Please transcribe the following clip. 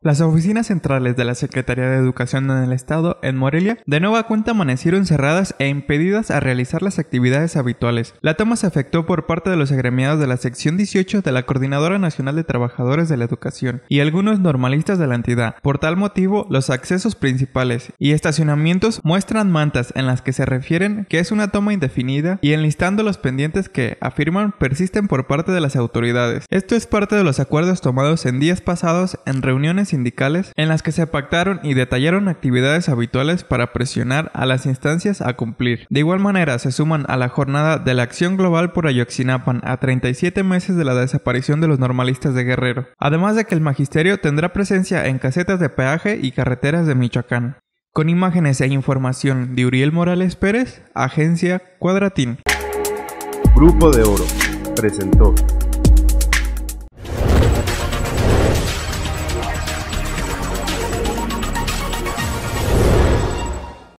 Las oficinas centrales de la Secretaría de Educación en el Estado, en Morelia, de nueva cuenta amanecieron cerradas e impedidas a realizar las actividades habituales. La toma se afectó por parte de los agremiados de la sección 18 de la Coordinadora Nacional de Trabajadores de la Educación y algunos normalistas de la entidad. Por tal motivo, los accesos principales y estacionamientos muestran mantas en las que se refieren que es una toma indefinida y enlistando los pendientes que, afirman, persisten por parte de las autoridades. Esto es parte de los acuerdos tomados en días pasados en reuniones sindicales en las que se pactaron y detallaron actividades habituales para presionar a las instancias a cumplir. De igual manera, se suman a la jornada de la Acción Global por Ayoxinapan a 37 meses de la desaparición de los normalistas de Guerrero, además de que el magisterio tendrá presencia en casetas de peaje y carreteras de Michoacán. Con imágenes e información de Uriel Morales Pérez, Agencia Cuadratín. Grupo de Oro presentó.